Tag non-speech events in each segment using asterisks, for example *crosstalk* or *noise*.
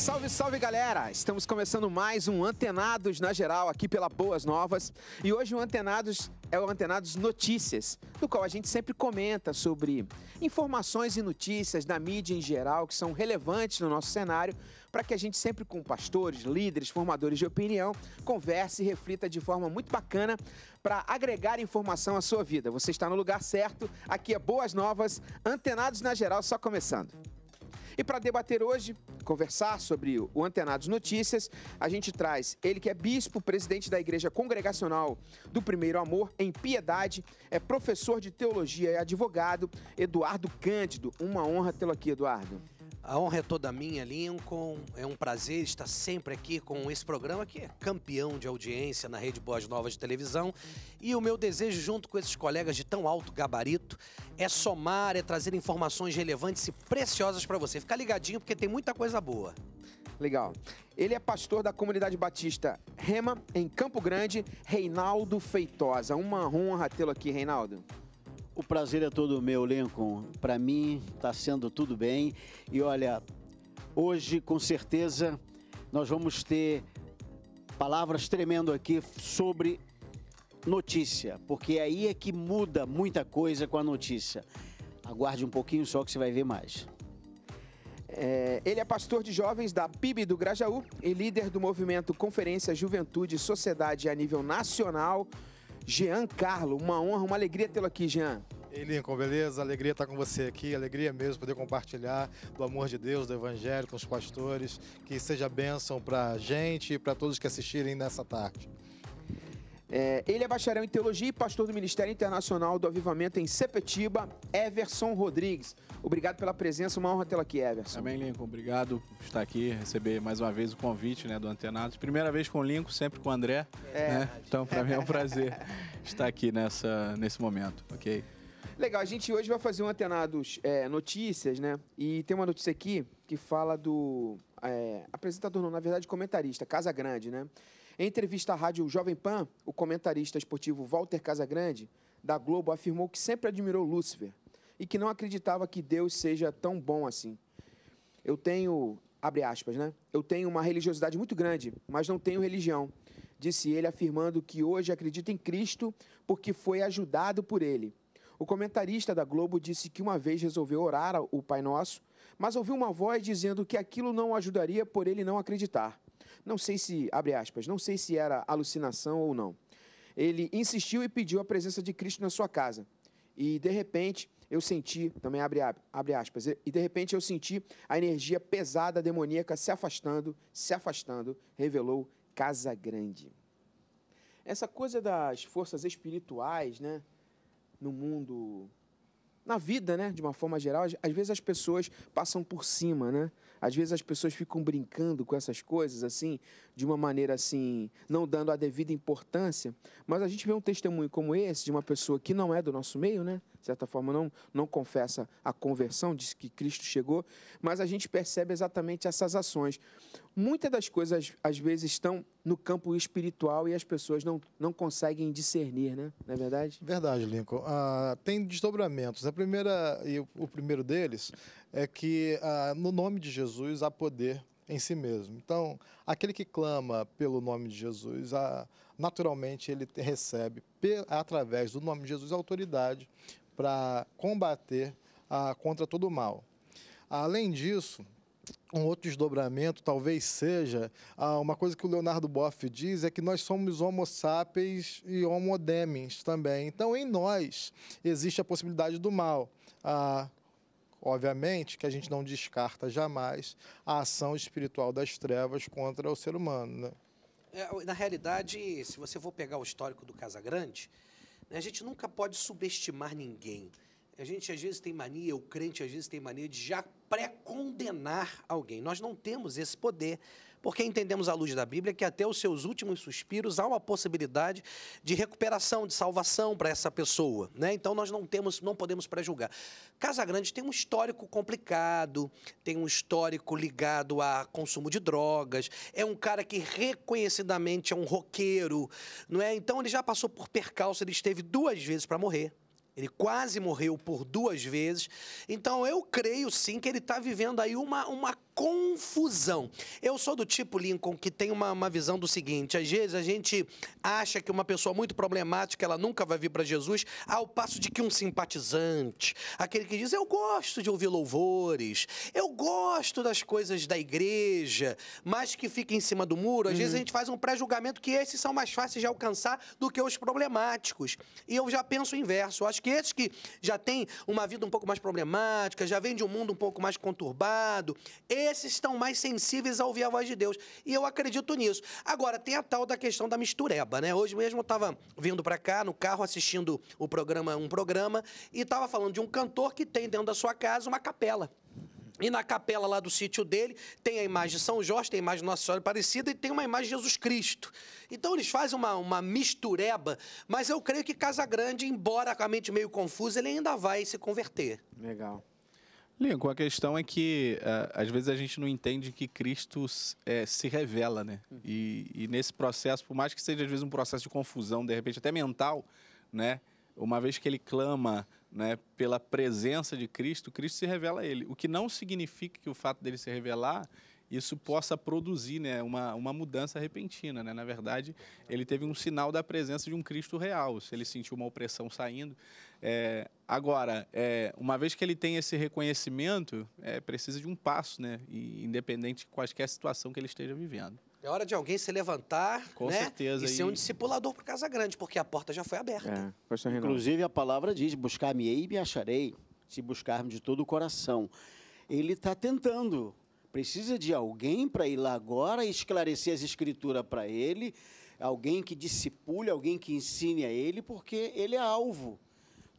Salve, salve galera! Estamos começando mais um Antenados na Geral aqui pela Boas Novas e hoje o Antenados é o Antenados Notícias, no qual a gente sempre comenta sobre informações e notícias da mídia em geral que são relevantes no nosso cenário, para que a gente sempre com pastores, líderes, formadores de opinião, converse e reflita de forma muito bacana para agregar informação à sua vida. Você está no lugar certo, aqui é Boas Novas, Antenados na Geral só começando. E para debater hoje, conversar sobre o Antenados Notícias, a gente traz ele que é bispo, presidente da Igreja Congregacional do Primeiro Amor em Piedade, é professor de teologia e advogado, Eduardo Cândido. Uma honra tê-lo aqui, Eduardo. A honra é toda minha, Lincoln. É um prazer estar sempre aqui com esse programa que é campeão de audiência na Rede Boas Novas de Televisão. E o meu desejo, junto com esses colegas de tão alto gabarito, é somar, é trazer informações relevantes e preciosas para você. Fica ligadinho porque tem muita coisa boa. Legal. Ele é pastor da comunidade batista Rema, em Campo Grande, Reinaldo Feitosa. Uma honra tê-lo aqui, Reinaldo. O prazer é todo meu, Lincoln. Para mim está sendo tudo bem. E olha, hoje com certeza nós vamos ter palavras tremendo aqui sobre notícia, porque é aí é que muda muita coisa com a notícia. Aguarde um pouquinho só que você vai ver mais. É, ele é pastor de jovens da PIB do Grajaú e líder do movimento Conferência Juventude e Sociedade a nível nacional. Jean Carlo. Uma honra, uma alegria tê-lo aqui, Jean. Ei, Lincoln, beleza? Alegria estar tá com você aqui, alegria mesmo poder compartilhar do amor de Deus, do Evangelho com os pastores. Que seja bênção para a gente e para todos que assistirem nessa tarde. É, ele é bacharel em teologia e pastor do Ministério Internacional do Avivamento em Sepetiba, Everson Rodrigues. Obrigado pela presença, uma honra tê-la aqui, Everson. Também, Lincoln, obrigado por estar aqui, receber mais uma vez o convite né, do Antenados. Primeira vez com o Lincoln, sempre com o André. É. Né? Então, para mim é um prazer *laughs* estar aqui nessa, nesse momento, ok? Legal, a gente hoje vai fazer um Antenados é, Notícias, né? E tem uma notícia aqui que fala do é, apresentador, não, na verdade comentarista, Casa Grande, né? Em entrevista à rádio Jovem Pan, o comentarista esportivo Walter Casagrande, da Globo, afirmou que sempre admirou Lúcifer e que não acreditava que Deus seja tão bom assim. Eu tenho, abre aspas, né? Eu tenho uma religiosidade muito grande, mas não tenho religião, disse ele, afirmando que hoje acredita em Cristo porque foi ajudado por ele. O comentarista da Globo disse que uma vez resolveu orar o Pai Nosso, mas ouviu uma voz dizendo que aquilo não ajudaria por ele não acreditar. Não sei se, abre aspas, não sei se era alucinação ou não. Ele insistiu e pediu a presença de Cristo na sua casa. E de repente eu senti, também abre, abre aspas, e de repente eu senti a energia pesada demoníaca se afastando, se afastando, revelou Casa Grande. Essa coisa das forças espirituais, né, no mundo na vida, né, de uma forma geral, às vezes as pessoas passam por cima, né? Às vezes as pessoas ficam brincando com essas coisas assim, de uma maneira assim, não dando a devida importância, mas a gente vê um testemunho como esse, de uma pessoa que não é do nosso meio, né? De certa forma, não, não confessa a conversão, diz que Cristo chegou, mas a gente percebe exatamente essas ações. Muitas das coisas, às vezes, estão no campo espiritual e as pessoas não, não conseguem discernir, né? Não é verdade? Verdade, Lincoln. Ah, tem desdobramentos. A primeira, e o, o primeiro deles é que ah, no nome de Jesus há poder em si mesmo. Então, aquele que clama pelo nome de Jesus, naturalmente ele recebe, através do nome de Jesus, autoridade para combater contra todo o mal. Além disso, um outro desdobramento talvez seja uma coisa que o Leonardo Boff diz é que nós somos homo sapiens e homo demens também. Então, em nós existe a possibilidade do mal. Ah, Obviamente que a gente não descarta jamais a ação espiritual das trevas contra o ser humano. Né? É, na realidade, se você for pegar o histórico do Casagrande, né, a gente nunca pode subestimar ninguém. A gente às vezes tem mania, o crente às vezes tem mania de já pré-condenar alguém. Nós não temos esse poder porque entendemos à luz da Bíblia que até os seus últimos suspiros há uma possibilidade de recuperação, de salvação para essa pessoa, né? Então nós não temos, não podemos pré-julgar. Casagrande tem um histórico complicado, tem um histórico ligado a consumo de drogas, é um cara que reconhecidamente é um roqueiro, não é? Então ele já passou por percalço, ele esteve duas vezes para morrer. Ele quase morreu por duas vezes. Então eu creio sim que ele está vivendo aí uma, uma confusão. Eu sou do tipo, Lincoln, que tem uma, uma visão do seguinte: às vezes a gente acha que uma pessoa muito problemática ela nunca vai vir para Jesus, ao passo de que um simpatizante, aquele que diz, eu gosto de ouvir louvores, eu gosto das coisas da igreja, mas que fica em cima do muro, às uhum. vezes a uhum. gente faz um pré-julgamento que esses são mais fáceis de alcançar do que os problemáticos. E eu já penso o inverso. Eu acho que esses que já têm uma vida um pouco mais problemática, já vêm de um mundo um pouco mais conturbado, esses estão mais sensíveis a ouvir a voz de Deus. E eu acredito nisso. Agora, tem a tal da questão da mistureba, né? Hoje mesmo eu estava vindo para cá no carro assistindo o programa, um programa, e estava falando de um cantor que tem dentro da sua casa uma capela. E na capela lá do sítio dele tem a imagem de São Jorge, tem a imagem de Nossa Senhora Aparecida e tem uma imagem de Jesus Cristo. Então eles fazem uma, uma mistureba, mas eu creio que Casa Grande, embora com a mente meio confusa, ele ainda vai se converter. Legal. Lincoln, a questão é que é, às vezes a gente não entende que Cristo é, se revela, né? Uhum. E, e, nesse processo, por mais que seja às vezes um processo de confusão, de repente até mental, né? Uma vez que ele clama né, pela presença de Cristo, Cristo se revela a ele. O que não significa que o fato dele se revelar isso possa produzir né, uma, uma mudança repentina. Né? Na verdade, ele teve um sinal da presença de um Cristo real, se ele sentiu uma opressão saindo. É, agora, é, uma vez que ele tem esse reconhecimento, é, precisa de um passo, né? E, independente de quaisquer situação que ele esteja vivendo. É hora de alguém se levantar Com né? certeza, e ser e... um discipulador para Casa Grande, porque a porta já foi aberta. É. Inclusive, a palavra diz: buscar-me-ei e me acharei, se buscar-me de todo o coração. Ele está tentando Precisa de alguém para ir lá agora e esclarecer as escrituras para ele, alguém que discipule, alguém que ensine a ele, porque ele é alvo.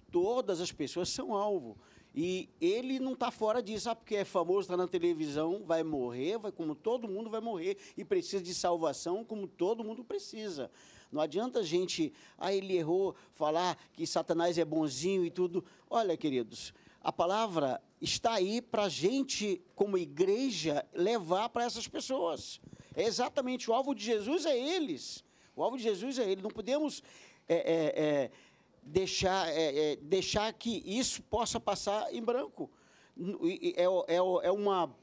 Todas as pessoas são alvo. E ele não está fora disso, ah, Porque é famoso, está na televisão, vai morrer, vai como todo mundo vai morrer e precisa de salvação como todo mundo precisa. Não adianta a gente, ah, ele errou, falar que Satanás é bonzinho e tudo. Olha, queridos, a palavra está aí para a gente, como igreja, levar para essas pessoas. É exatamente o alvo de Jesus é eles. O alvo de Jesus é ele. Não podemos é, é, é deixar, é, é, deixar que isso possa passar em branco. É, uma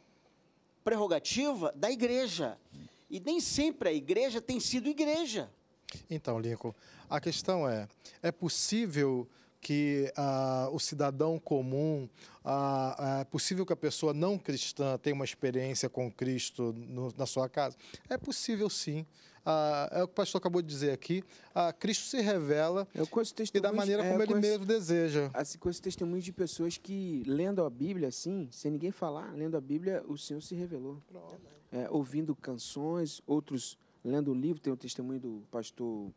prerrogativa da igreja. E nem sempre a igreja tem sido igreja. Então, Lincoln, a questão é: é possível que ah, o cidadão comum, ah, ah, é possível que a pessoa não cristã tenha uma experiência com Cristo no, na sua casa? É possível sim. Ah, é o que o pastor acabou de dizer aqui. Ah, Cristo se revela e da maneira é, como é, ele mesmo deseja. Assim, com esse testemunho de pessoas que, lendo a Bíblia assim, sem ninguém falar, lendo a Bíblia, o Senhor se revelou. É, ouvindo canções, outros lendo o livro, tem o testemunho do pastor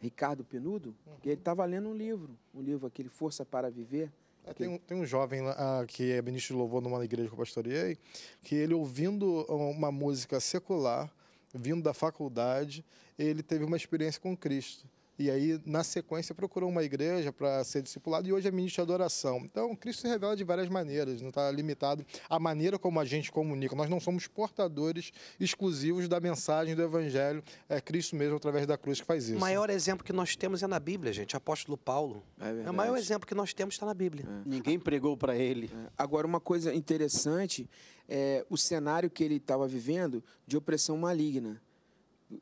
Ricardo Penudo, uhum. que ele estava tá lendo um livro, um livro aquele Força para Viver. É, tem, um, tem um jovem ah, que é ministro de louvor numa igreja que eu pastoreei, que ele ouvindo uma música secular, vindo da faculdade, ele teve uma experiência com Cristo e aí, na sequência, procurou uma igreja para ser discipulado e hoje é ministro de adoração. Então, Cristo se revela de várias maneiras, não está limitado à maneira como a gente comunica. Nós não somos portadores exclusivos da mensagem do Evangelho, é Cristo mesmo através da cruz que faz isso. O maior exemplo que nós temos é na Bíblia, gente, apóstolo Paulo. É, é o maior exemplo que nós temos está na Bíblia. É. Ninguém pregou para ele. É. Agora, uma coisa interessante é o cenário que ele estava vivendo de opressão maligna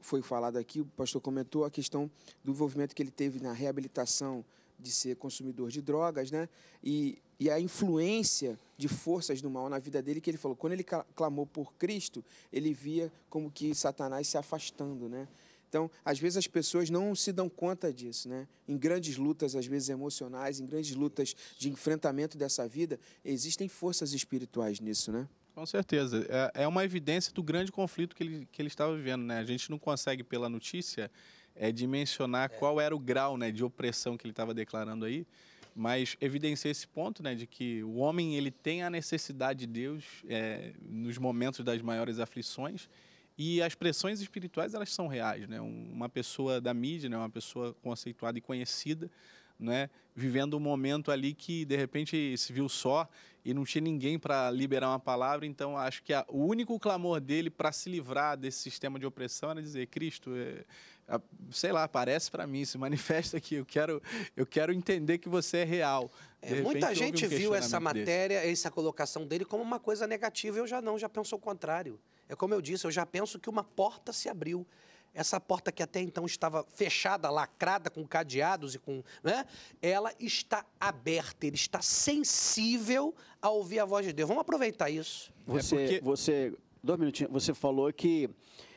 foi falado aqui, o pastor comentou a questão do envolvimento que ele teve na reabilitação de ser consumidor de drogas, né? E, e a influência de forças do mal na vida dele, que ele falou, quando ele clamou por Cristo, ele via como que Satanás se afastando, né? Então, às vezes as pessoas não se dão conta disso, né? Em grandes lutas, às vezes emocionais, em grandes lutas de enfrentamento dessa vida, existem forças espirituais nisso, né? Com certeza. É, é uma evidência do grande conflito que ele, que ele estava vivendo. Né? A gente não consegue, pela notícia, é, dimensionar é. qual era o grau né, de opressão que ele estava declarando aí, mas evidencia esse ponto né, de que o homem ele tem a necessidade de Deus é, nos momentos das maiores aflições e as pressões espirituais elas são reais. Né? Uma pessoa da mídia, né, uma pessoa conceituada e conhecida, né, vivendo um momento ali que de repente se viu só e não tinha ninguém para liberar uma palavra. Então acho que a, o único clamor dele para se livrar desse sistema de opressão era dizer: Cristo, é, sei lá, aparece para mim, se manifesta aqui. Eu quero, eu quero entender que você é real. É, repente, muita gente um viu essa matéria, essa colocação dele como uma coisa negativa. Eu já não, já penso o contrário. É como eu disse, eu já penso que uma porta se abriu essa porta que até então estava fechada, lacrada, com cadeados e com. Né? Ela está aberta, ele está sensível a ouvir a voz de Deus. Vamos aproveitar isso. É você, é porque... você dois minutinhos, você falou que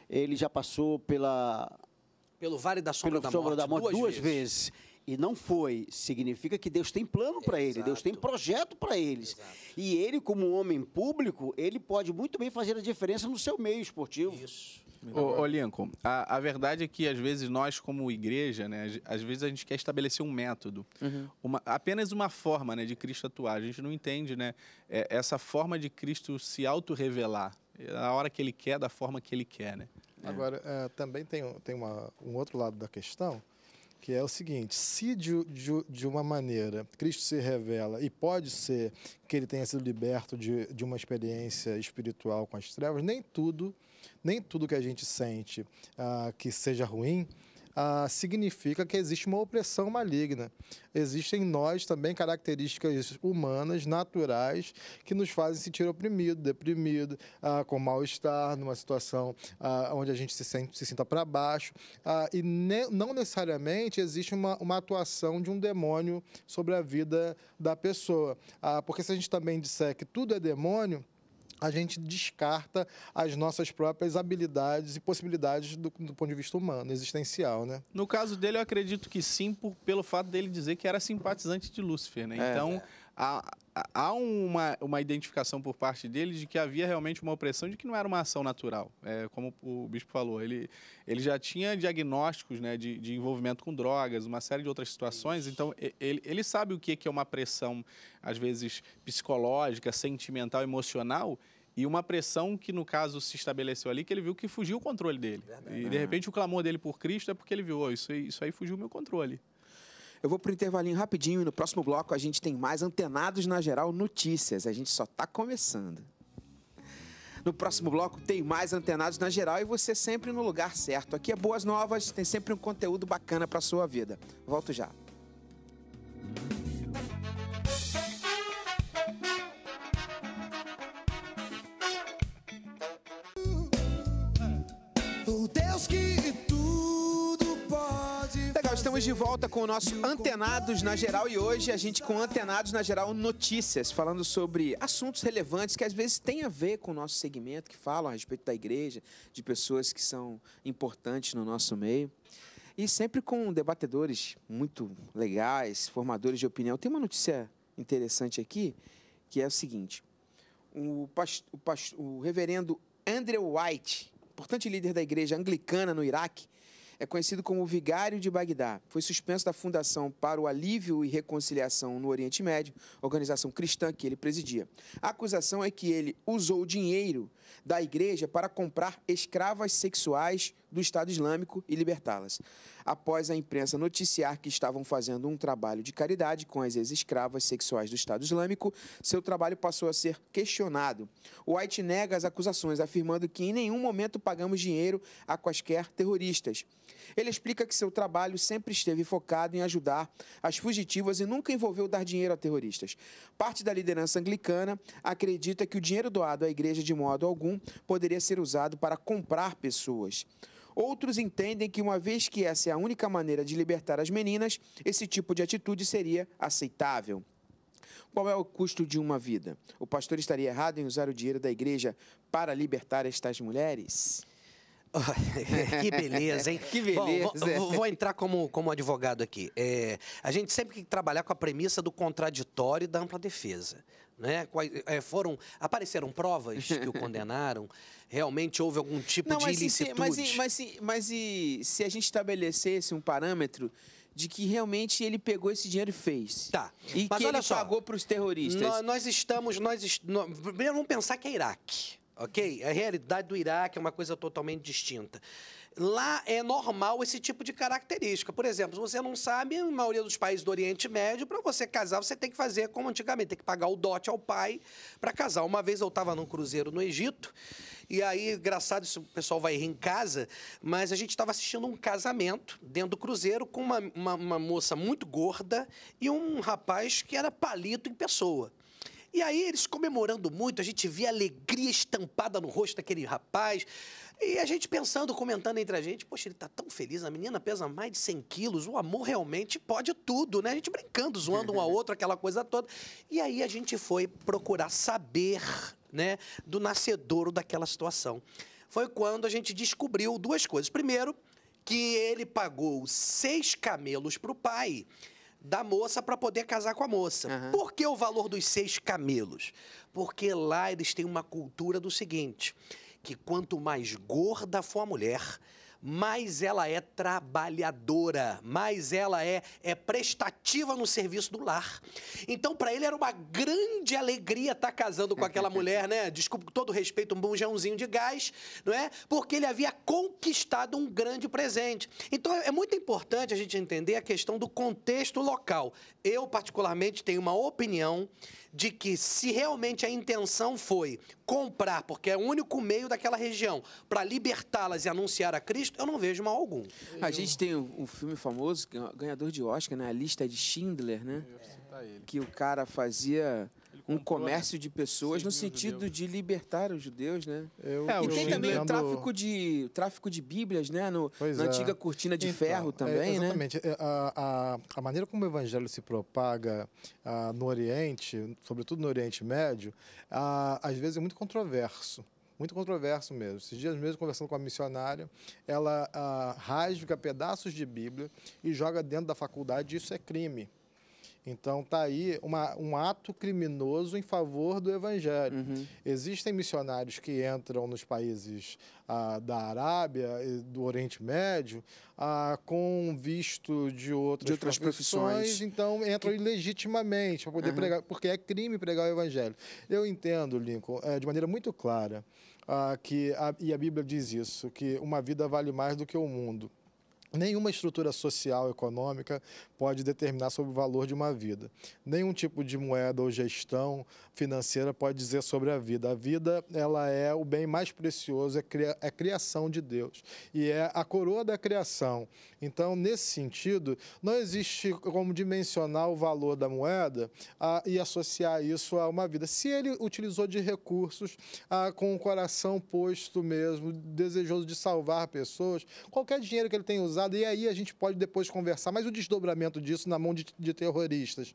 ele já passou pela. Pelo Vale da Sombra, pelo da, sombra morte, da Morte duas, duas vezes. vezes e não foi, significa que Deus tem plano para ele, Deus tem projeto para eles. Exato. E ele, como homem público, ele pode muito bem fazer a diferença no seu meio esportivo. Isso. Ô, ô Lincoln, a, a, verdade é que às vezes nós, como igreja, né, às vezes a gente quer estabelecer um método, uhum. uma, apenas uma forma né, de Cristo atuar. A gente não entende né, é, essa forma de Cristo se auto-revelar, é, a hora que ele quer, da forma que ele quer. Né? Agora, é, também tem, tem uma, um outro lado da questão, que é o seguinte: se de, de, de, uma maneira Cristo se revela, e pode ser que ele tenha sido liberto de, de uma experiência espiritual com as trevas, nem tudo, nem tudo que a gente sente ah, que seja ruim ah, significa que existe uma opressão maligna. Existem em nós também características humanas, naturais, que nos fazem sentir oprimido, deprimido, ah, com mal-estar, numa situação ah, onde a gente se, sente, se sinta para baixo. Ah, e ne não necessariamente existe uma, uma atuação de um demônio sobre a vida da pessoa. Ah, porque se a gente também disser que tudo é demônio, a gente descarta as nossas próprias habilidades e possibilidades do, do, ponto de vista humano, existencial, né? No caso dele, eu acredito que sim, por, pelo fato dele dizer que era simpatizante de Lúcifer, né? É, então, é. A, há uma, uma identificação por parte dele de que havia realmente uma opressão, de que não era uma ação natural. É, como o bispo falou, ele, ele já tinha diagnósticos né, de, de envolvimento com drogas, uma série de outras situações, então ele, ele sabe o que é uma pressão, às vezes, psicológica, sentimental, emocional, e uma pressão que, no caso, se estabeleceu ali, que ele viu que fugiu o controle dele. Verdade. E, de repente, o clamor dele por Cristo é porque ele viu, oh, isso, aí, isso aí fugiu o meu controle. Eu vou para o intervalinho rapidinho e no próximo bloco a gente tem mais Antenados na Geral Notícias. A gente só está começando. No próximo bloco tem mais Antenados na Geral e você sempre no lugar certo. Aqui é Boas Novas, tem sempre um conteúdo bacana para sua vida. Volto já. O Deus que estamos de volta com o nosso Antenados na Geral e hoje a gente com Antenados na Geral Notícias, falando sobre assuntos relevantes que às vezes têm a ver com o nosso segmento, que falam a respeito da igreja, de pessoas que são importantes no nosso meio. E sempre com debatedores muito legais, formadores de opinião. Tem uma notícia interessante aqui, que é o seguinte: o, o, o reverendo Andrew White, importante líder da igreja anglicana no Iraque, é conhecido como Vigário de Bagdá. Foi suspenso da Fundação para o Alívio e Reconciliação no Oriente Médio, organização cristã que ele presidia. A acusação é que ele usou o dinheiro da igreja para comprar escravas sexuais do Estado Islâmico e libertá-las. Após a imprensa noticiar que estavam fazendo um trabalho de caridade com as ex-escravas sexuais do Estado Islâmico, seu trabalho passou a ser questionado. O White nega as acusações, afirmando que em nenhum momento pagamos dinheiro a quaisquer terroristas. Ele explica que seu trabalho sempre esteve focado em ajudar as fugitivas e nunca envolveu dar dinheiro a terroristas. Parte da liderança anglicana acredita que o dinheiro doado à igreja de modo algum poderia ser usado para comprar pessoas. Outros entendem que, uma vez que essa é a única maneira de libertar as meninas, esse tipo de atitude seria aceitável. Qual é o custo de uma vida? O pastor estaria errado em usar o dinheiro da igreja para libertar estas mulheres? que beleza, hein? *laughs* Que beleza. Bom, vou, é. vou, entrar como, como advogado aqui. É, a gente sempre tem que trabalhar com a premissa do contraditório e da ampla defesa. Né? É, foram, apareceram provas que o condenaram? Realmente houve algum tipo Não, de mas ilicitude? Se, mas, e, mas, se, mas e, se a gente estabelecesse um parâmetro de que realmente ele pegou esse dinheiro e fez. Tá. E mas que ele só, pagou para os terroristas. Nós, nós estamos... Nós, primeiro, vamos pensar que é Iraque ok? A realidade do Iraque é uma coisa totalmente distinta. Lá é normal esse tipo de característica. Por exemplo, se você não sabe, na maioria dos países do Oriente Médio, para você casar, você tem que fazer como antigamente, tem que pagar o dote ao pai para casar. Uma vez eu estava num cruzeiro no Egito, e aí, engraçado, isso o pessoal vai rir em casa, mas a gente estava assistindo um casamento dentro do cruzeiro com uma, uma, uma moça muito gorda e um rapaz que era palito em pessoa. E aí eles comemorando muito, a gente via alegria estampada no rosto daquele rapaz. E a gente pensando, comentando entre a gente, poxa, ele tá tão feliz, a menina pesa mais de 100 quilos, o amor realmente pode tudo, né? A gente brincando, zoando um ao *laughs* outro, aquela coisa toda. E aí a gente foi procurar saber, né, do nascedouro daquela situação. Foi quando a gente descobriu duas coisas. Primeiro, que ele pagou seis camelos para o pai da moça para poder casar com a moça. Uhum. Por que o valor dos seis camelos? Porque lá eles têm uma cultura do seguinte: que quanto mais gorda for a mulher, mais ela é trabalhadora, mais ela é, é prestativa no serviço do lar. Então, para ele era uma grande alegria estar tá casando com aquela mulher, né? Desculpa com todo respeito, um bujãozinho de gás, não é? Porque ele havia conquistado um grande presente. Então, é, é muito importante a gente entender a questão do contexto local. Eu, particularmente, tenho uma opinião de que se realmente a intenção foi comprar, porque é o único meio daquela região, para libertá-las e anunciar a Cristo, eu não vejo mal algum. A gente tem um filme famoso, é ganhador de Oscar, né? A lista de Schindler, né? ele. Que o cara fazia um comércio de pessoas no sentido de libertar os judeus, né? Eu, é, e tem também o tráfico de, tráfico de bíblias, né? No, na é. antiga cortina de então, ferro é, também, né? é, exatamente. né? A, a, a, maneira como o evangelho se propaga a, ah, no Oriente, sobretudo no Oriente Médio, ah, às vezes é muito controverso muito controverso mesmo. Esses dias mesmo, conversando com a missionária, ela ah, rasga pedaços de Bíblia e joga dentro da faculdade, isso é crime. Então tá aí uma, um ato criminoso em favor do evangelho. Uhum. Existem missionários que entram nos países ah, da Arábia, e do Oriente Médio, ah, com visto de outras, de outras profissões, profissões, então entram ilegitimamente para poder uhum. pregar, porque é crime pregar o evangelho. Eu entendo, Lincoln, é, de maneira muito clara, ah, que a, e a Bíblia diz isso, que uma vida vale mais do que o mundo. Nenhuma estrutura social econômica pode determinar sobre o valor de uma vida. Nenhum tipo de moeda ou gestão financeira pode dizer sobre a vida. A vida ela é o bem mais precioso, é a é criação de Deus e é a coroa da criação. Então, nesse sentido, não existe como dimensionar o valor da moeda a, e associar isso a uma vida. Se ele utilizou de recursos a, com o coração posto mesmo, desejoso de salvar pessoas, qualquer dinheiro que ele tenha usado e aí a gente pode depois conversar, mas o desdobramento disso na mão de, de terroristas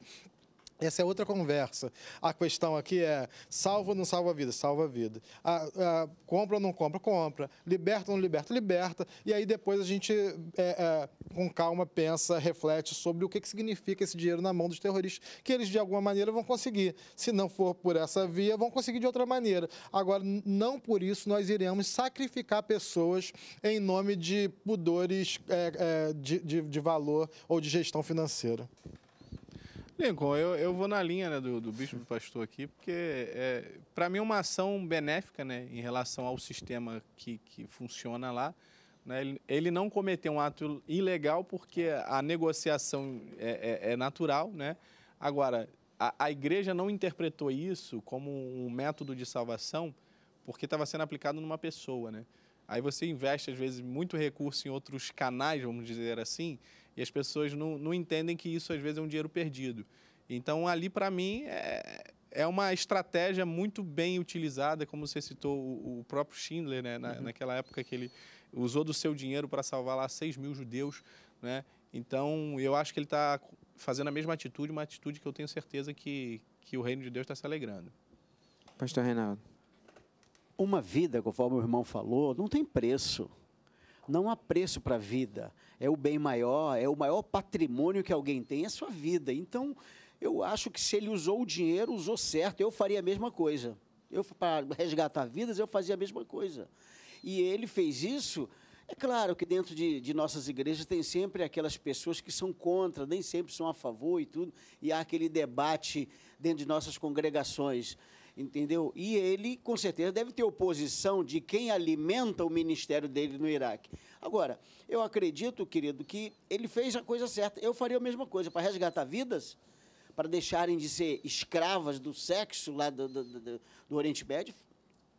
essa é outra conversa. A questão aqui é: salva ou não salva a vida? Salva a vida. A, ah, a, ah, compra ou não compra? Compra. Liberta ou não liberta? Liberta. E aí depois a gente, é, é, com calma, pensa, reflete sobre o que, que significa esse dinheiro na mão dos terroristas, que eles de alguma maneira vão conseguir. Se não for por essa via, vão conseguir de outra maneira. Agora, não por isso nós iremos sacrificar pessoas em nome de pudores é, é de, de, de valor ou de gestão financeira. Lincoln, eu, eu vou na linha né, do, do bispo pastor aqui, porque é, para mim é uma ação benéfica né, em relação ao sistema que, que funciona lá. Né, ele, ele não cometeu um ato ilegal porque a negociação é, é, é natural. Né? Agora, a, a igreja não interpretou isso como um método de salvação porque estava sendo aplicado numa pessoa. Né? Aí você investe, às vezes, muito recurso em outros canais, vamos dizer assim, e as pessoas não, não entendem que isso às vezes é um dinheiro perdido. Então, ali para mim é, é uma estratégia muito bem utilizada, como você citou o, o próprio Schindler, né? Na, uhum. naquela época que ele usou do seu dinheiro para salvar lá 6 mil judeus. Né? Então, eu acho que ele está fazendo a mesma atitude, uma atitude que eu tenho certeza que, que o reino de Deus está se alegrando. Pastor Reinaldo. Uma vida, conforme o irmão falou, não tem preço. Não há preço para a vida. É o bem maior, é o maior patrimônio que alguém tem, é a sua vida. Então, eu acho que se ele usou o dinheiro, usou certo. Eu faria a mesma coisa. Eu para resgatar vidas, eu fazia a mesma coisa. E ele fez isso. É claro que dentro de, de, nossas igrejas tem sempre aquelas pessoas que são contra, nem sempre são a favor e tudo, e há aquele debate dentro de nossas congregações entendeu? E ele, com certeza, deve ter oposição de quem alimenta o ministério dele no Iraque. Agora, eu acredito, querido, que ele fez a coisa certa. Eu faria a mesma coisa para resgatar vidas, para deixarem de ser escravas do sexo lá do, do, do, do Oriente Médio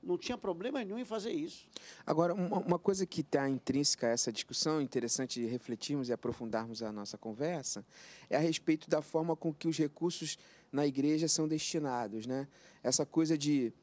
não tinha problema nenhum em fazer isso. Agora, uma, uma coisa que está intrínseca a essa discussão, interessante refletirmos e aprofundarmos a nossa conversa, é a respeito da forma com que os recursos na igreja são destinados. Né? Essa coisa de.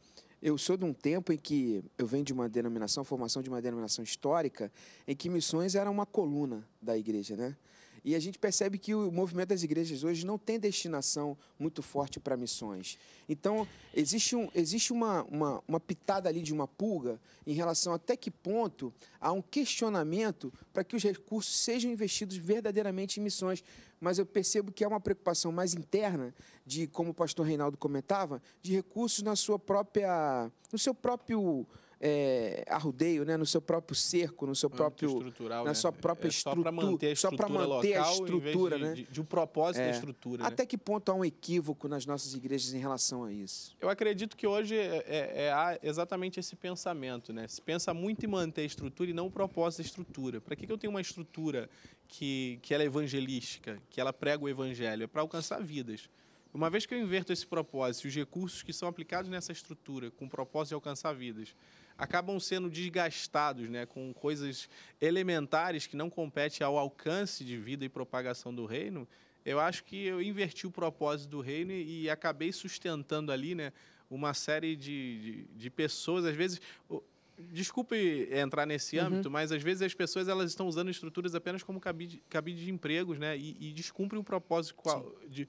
Eu sou de um tempo em que eu venho de uma denominação, formação de uma denominação histórica, em que missões era uma coluna da igreja, né? E a gente percebe que o movimento das igrejas hoje não tem destinação muito forte para missões. Então, existe, um, existe uma, uma, uma pitada ali de uma pulga em relação até que ponto há um questionamento para que os recursos sejam investidos verdadeiramente em missões mas eu percebo que é uma preocupação mais interna de, como o pastor Reinaldo comentava, de recursos na sua própria, no seu próprio é, arrudeio, né? no seu próprio cerco, no seu próprio na né? sua é própria é estrutura, só para manter a estrutura, manter local, a estrutura de, né? De, de um propósito é. da estrutura. Né? Até né? que ponto há um equívoco nas nossas igrejas em relação a isso? Eu acredito que hoje é, é, é, há exatamente esse pensamento, né? Se pensa muito em manter a estrutura e não o propósito da estrutura. Para que, que eu tenho uma estrutura que que ela é evangelística, que ela prega o evangelho? É para alcançar vidas. Uma vez que eu inverto esse propósito e os recursos que são aplicados nessa estrutura com o propósito de alcançar vidas acabam sendo desgastados né, com coisas elementares que não competem ao alcance de vida e propagação do reino, eu acho que eu inverti o propósito do reino e acabei sustentando ali né, uma série de, de, de pessoas, às vezes. Desculpe entrar nesse uhum. âmbito, uhum. mas às vezes as pessoas elas estão usando estruturas apenas como cabide, cabide de empregos, né? E, e descumprem o propósito qual, de,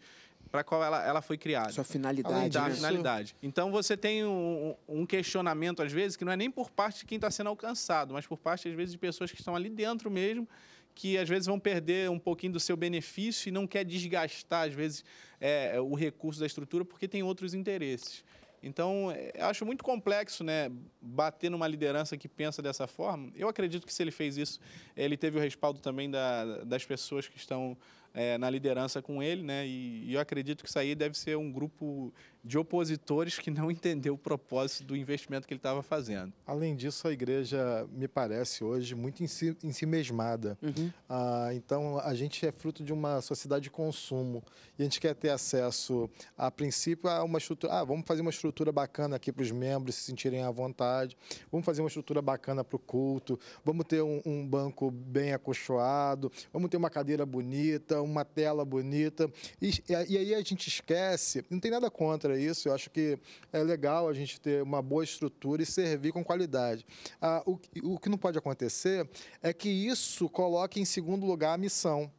para qual ela, ela foi criada. Sua finalidade. Da né? finalidade. Então você tem um, um, questionamento, às vezes, que não é nem por parte de quem está sendo alcançado, mas por parte, às vezes, de pessoas que estão ali dentro mesmo, que às vezes vão perder um pouquinho do seu benefício e não quer desgastar, às vezes, é, é o recurso da estrutura porque tem outros interesses. Então, é, eu acho muito complexo né, bater numa liderança que pensa dessa forma. Eu acredito que se ele fez isso, ele teve o respaldo também da, das pessoas que estão é, na liderança com ele, né? E, e, eu acredito que isso aí deve ser um grupo de opositores que não *laughs* entendeu o propósito do investimento que ele estava fazendo. Além disso, a igreja me parece hoje muito em si, em si mesmada. Uhum. Ah, então, a gente é fruto de uma sociedade de consumo e a gente quer ter acesso, a princípio, a uma estrutura. Ah, vamos fazer uma estrutura bacana aqui para os membros se sentirem à vontade. Vamos fazer uma estrutura bacana para o culto. Vamos ter um, um banco bem acolchoado. Vamos ter uma cadeira bonita, uma tela bonita. E, e, aí a gente esquece, não tem nada contra isso, eu acho que é legal a gente ter uma boa estrutura e servir com qualidade. Ah, o, o que não pode acontecer é que isso coloque em segundo lugar a missão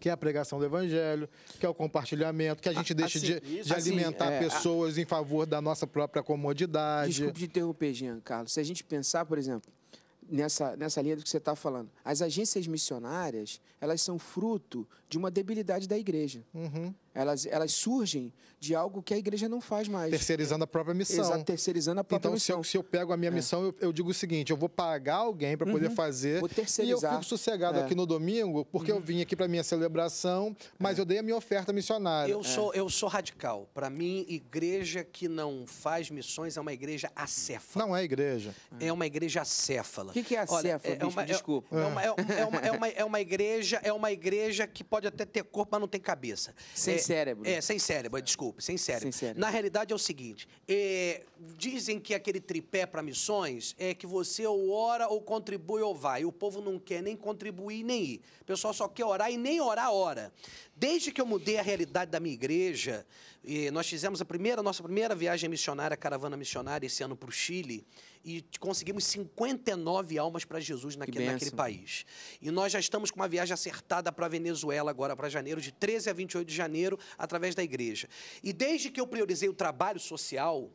que é a pregação do evangelho, que é o compartilhamento, que a gente deixe assim, de, de assim, alimentar é, pessoas a... em favor da nossa própria comodidade. Desculpe te interromper, Jean Carlos. Se a gente pensar, por exemplo, nessa, nessa linha do que você está falando. As agências missionárias, elas são fruto de uma debilidade da igreja. Uhum. Elas, elas surgem de algo que a igreja não faz mais. Terceirizando a própria missão. Exato, terceirizando a própria então, missão. Então, se, se, eu pego a minha é. missão, eu, eu, digo o seguinte: eu vou pagar alguém para poder uhum. fazer. Vou terceirizar. E eu fico sossegado é. aqui no domingo, porque uhum. eu vim aqui para minha celebração, mas é. eu dei a minha oferta missionária. Eu, sou, é. eu sou radical. Para mim, igreja que não faz missões é uma igreja acéfala. Não é igreja. É uma igreja acéfala. O que, que, é acéfala? Olha, é, uma, é Desculpa. É, uma, é, é uma, é, *laughs* uma, é uma igreja é uma igreja que pode até ter corpo, mas não tem cabeça. Sem cérebro. É, sem cérebro, ah. desculpe, sem cérebro. sem cérebro. Na realidade é o seguinte: é, dizem que aquele tripé para missões é que você ou ora, ou contribui, ou vai. E o povo não quer nem contribuir, nem ir. O pessoal só quer orar e nem orar, ora. Desde que eu mudei a realidade da minha igreja, nós fizemos a primeira, nossa primeira viagem missionária, caravana missionária, esse ano para o Chile, e conseguimos 59 almas para Jesus naquele, naquele, país. E nós já estamos com uma viagem acertada para a Venezuela agora, para janeiro, de 13 a 28 de janeiro, através da igreja. E desde que eu priorizei o trabalho social,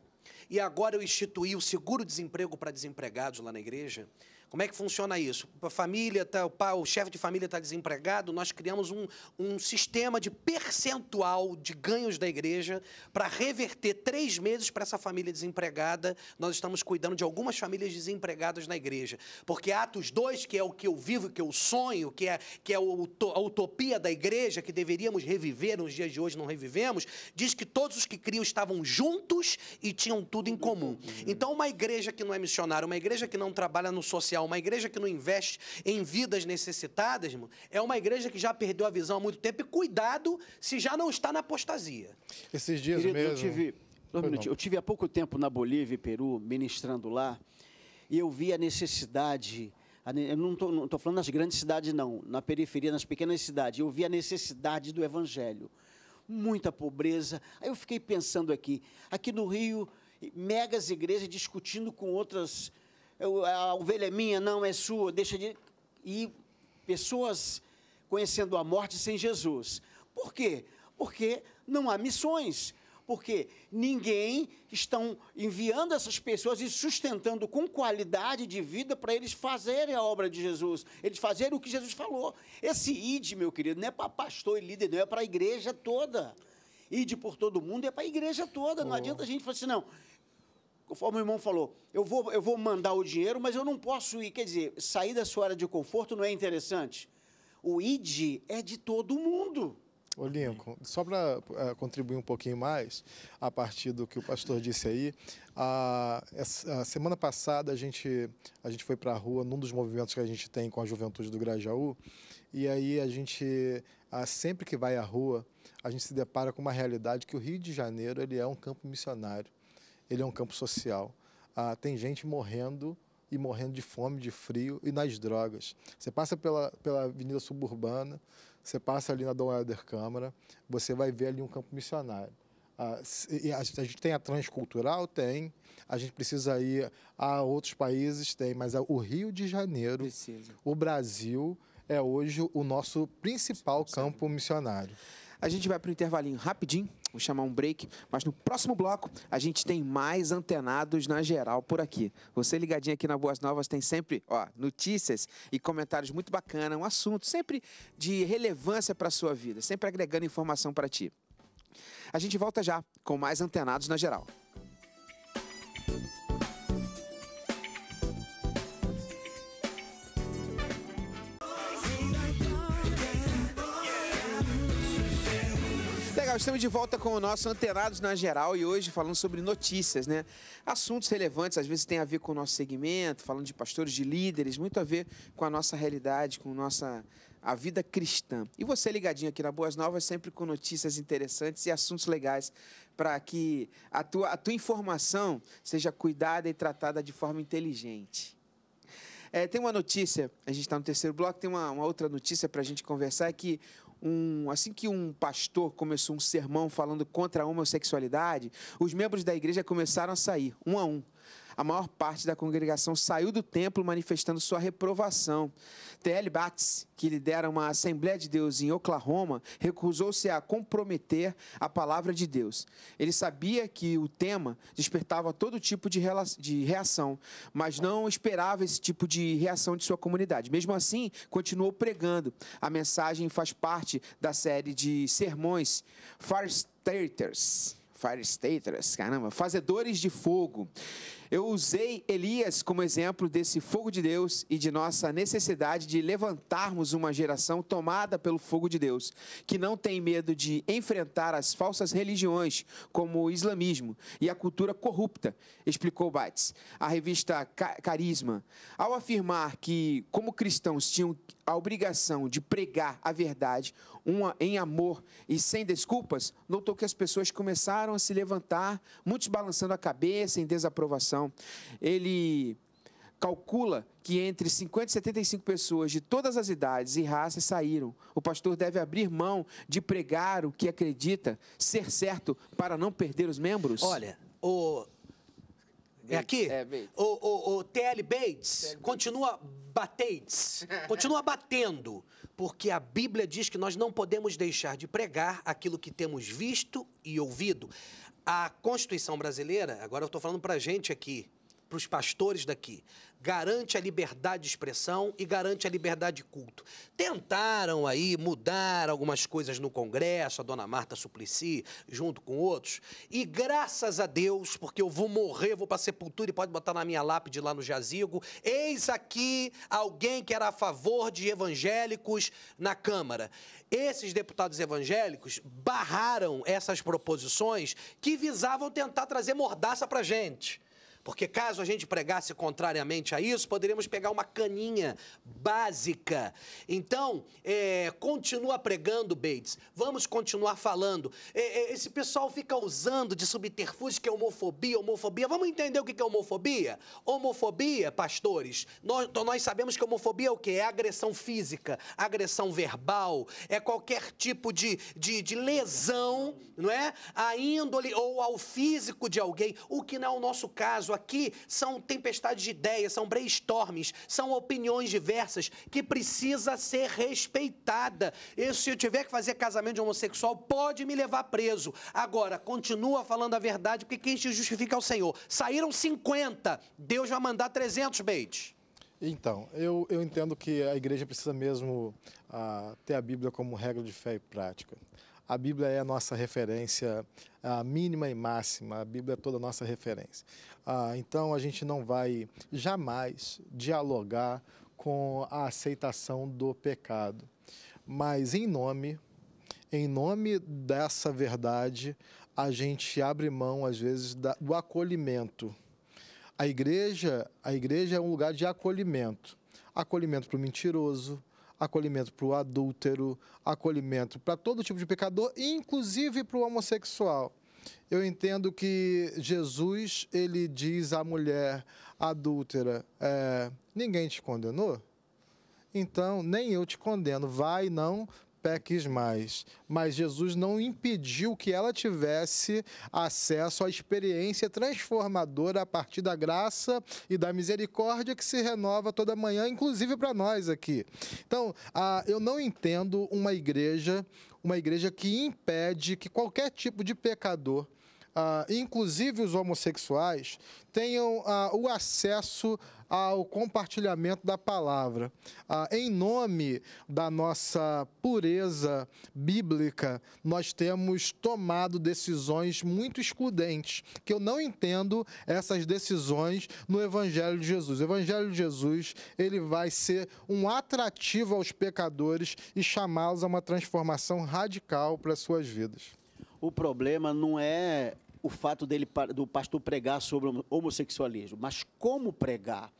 e agora eu instituí o seguro-desemprego para desempregados lá na igreja, como é que funciona isso? A família, tá, o, pai, o chefe de família está desempregado, nós criamos um, um sistema de percentual de ganhos da igreja para reverter três meses para essa família desempregada. Nós estamos cuidando de algumas famílias desempregadas na igreja. Porque Atos 2, que é o que eu vivo, que eu é sonho, que é, que é a utopia da igreja, que deveríamos reviver nos dias de hoje, não revivemos, diz que todos os que criam estavam juntos e tinham tudo em comum. Uhum. Então, uma igreja que não é missionária, uma igreja que não trabalha no social, social, uma igreja que não investe em vidas necessitadas, irmão, é uma igreja que já perdeu a visão há muito tempo e cuidado se já não está na apostasia. Esses dias Querido, mesmo... Eu tive, eu tive há pouco tempo na Bolívia e Peru, ministrando lá, e eu vi a necessidade... Eu não estou falando nas grandes cidades, não, na periferia, nas pequenas cidades. Eu vi a necessidade do evangelho. Muita pobreza. Aí eu fiquei pensando aqui, aqui no Rio, megas igrejas discutindo com outras a ovelha é minha, não é sua, deixa de. E pessoas conhecendo a morte sem Jesus. Por quê? Porque não há missões. Porque ninguém estão enviando essas pessoas e sustentando com qualidade de vida para eles fazerem a obra de Jesus, eles fazerem o que Jesus falou. Esse id, meu querido, não é para pastor e líder, não é para a igreja toda. Ide por todo mundo é para a igreja toda. Não adianta a gente falar assim, não conforme o irmão falou, eu vou, eu vou mandar o dinheiro, mas eu não posso ir. Quer dizer, sair da sua área de conforto não é interessante? O ID é de todo mundo. Ô Lincoln, só para uh, é, contribuir um pouquinho mais, a partir do que o pastor disse aí, a, a semana passada a gente, a gente foi para a rua num dos movimentos que a gente tem com a juventude do Grajaú, e aí a gente, sempre que vai à rua, a gente se depara com uma realidade que o Rio de Janeiro ele é um campo missionário ele é um campo social. Ah, tem gente morrendo e morrendo de fome, de frio e nas drogas. Você passa pela, pela avenida suburbana, você passa ali na Dom Helder Câmara, você vai ver ali um campo missionário. Ah, a, a, gente tem a transcultural? Tem. A gente precisa ir a outros países? Tem. Mas é o Rio de Janeiro, precisa. o Brasil, é hoje o nosso principal Sim. campo missionário. A gente vai para o intervalinho rapidinho. Vou chamar um break, mas no próximo bloco a gente tem mais antenados na geral por aqui. Você ligadinho aqui na Boas Novas tem sempre ó, notícias e comentários muito bacana, um assunto sempre de relevância para a sua vida, sempre agregando informação para ti. A gente volta já com mais antenados na geral. legal, estamos de volta com o nosso Antenados na Geral e hoje falando sobre notícias, né? Assuntos relevantes, às vezes tem a ver com o nosso segmento, falando de pastores, de líderes, muito a ver com a nossa realidade, com nossa a vida cristã. E você ligadinho aqui na Boas Novas, sempre com notícias interessantes e assuntos legais para que a tua, a tua informação seja cuidada e tratada de forma inteligente. É, tem uma notícia, a gente está no terceiro bloco, tem uma, uma outra notícia para a gente conversar, é que um, assim que um pastor começou um sermão falando contra a homossexualidade, os membros da igreja começaram a sair, um a um a maior parte da congregação saiu do templo manifestando sua reprovação. T.L. Bates, que lidera uma Assembleia de Deus em Oklahoma, recusou-se a comprometer a palavra de Deus. Ele sabia que o tema despertava todo tipo de reação, mas não esperava esse tipo de reação de sua comunidade. Mesmo assim, continuou pregando. A mensagem faz parte da série de sermões Fire Staters. Fire caramba, Fazedores de Fogo. Eu usei Elias como exemplo desse fogo de Deus e de nossa necessidade de levantarmos uma geração tomada pelo fogo de Deus, que não tem medo de enfrentar as falsas religiões, como o islamismo e a cultura corrupta, explicou Bates, a revista Carisma. Ao afirmar que, como cristãos, tinham a obrigação de pregar a verdade uma, em amor e sem desculpas, notou que as pessoas começaram a se levantar, muitos balançando a cabeça em desaprovação ele calcula que entre 50 e 75 pessoas de todas as idades e raças saíram. O pastor deve abrir mão de pregar o que acredita ser certo para não perder os membros? Olha, o. É aqui? É, o, o, o T.L. Bates, continua batendo, continua batendo, porque a Bíblia diz que nós não podemos deixar de pregar aquilo que temos visto e ouvido. A Constituição brasileira, agora eu estou falando para a gente aqui, para os pastores daqui. Garante a liberdade de expressão e garante a liberdade de culto. Tentaram aí mudar algumas coisas no Congresso, a dona Marta Suplicy, junto com outros. E graças a Deus, porque eu vou morrer, vou para a sepultura e pode botar na minha lápide lá no jazigo. Eis aqui alguém que era a favor de evangélicos na Câmara. Esses deputados evangélicos barraram essas proposições que visavam tentar trazer mordaça para gente porque caso a gente pregasse contrariamente a isso, poderíamos pegar uma caninha básica. Então, é, continua pregando, Bates. Vamos continuar falando. É, é, esse pessoal fica usando de subterfúgio que é homofobia, homofobia. Vamos entender o que é homofobia? Homofobia, pastores, nós, então nós sabemos que homofobia é o que? É agressão física, agressão verbal, é qualquer tipo de, de, de lesão, não é? A índole ou ao físico de alguém, o que não é o nosso caso caso aqui são tempestades de ideias, são brainstorms, são opiniões diversas que precisa ser respeitada. E se eu tiver que fazer casamento de homossexual, pode me levar preso. Agora, continua falando a verdade, porque quem te justifica é o Senhor. Saíram 50, Deus vai mandar 300, Beites. Então, eu, eu entendo que a igreja precisa mesmo uh, ter a Bíblia como regra de fé e prática. A Bíblia é a nossa referência a mínima e máxima, a Bíblia é toda a nossa referência. Ah, então a gente não vai jamais dialogar com a aceitação do pecado. Mas em nome, em nome dessa verdade, a gente abre mão às vezes do acolhimento. A igreja, a igreja é um lugar de acolhimento. Acolhimento para o mentiroso, acolhimento para o adúltero, acolhimento para todo tipo de pecador, inclusive para o homossexual eu entendo que Jesus ele diz à mulher adúltera: é, ninguém te condenou. Então nem eu te condeno. Vai, não peques mais. Mas Jesus não impediu que ela tivesse acesso à experiência transformadora a partir da graça e da misericórdia que se renova toda manhã, inclusive para nós aqui. Então, ah, eu não entendo uma igreja uma igreja que impede que qualquer tipo de pecador ah, inclusive os homossexuais, tenham ah, o acesso ao compartilhamento da palavra. Ah, em nome da nossa pureza bíblica, nós temos tomado decisões muito excludentes, que eu não entendo essas decisões no Evangelho de Jesus. O Evangelho de Jesus, ele vai ser um atrativo aos pecadores e chamá-los a uma transformação radical para suas vidas o problema não é o fato dele do pastor pregar sobre homossexualismo, mas como pregar.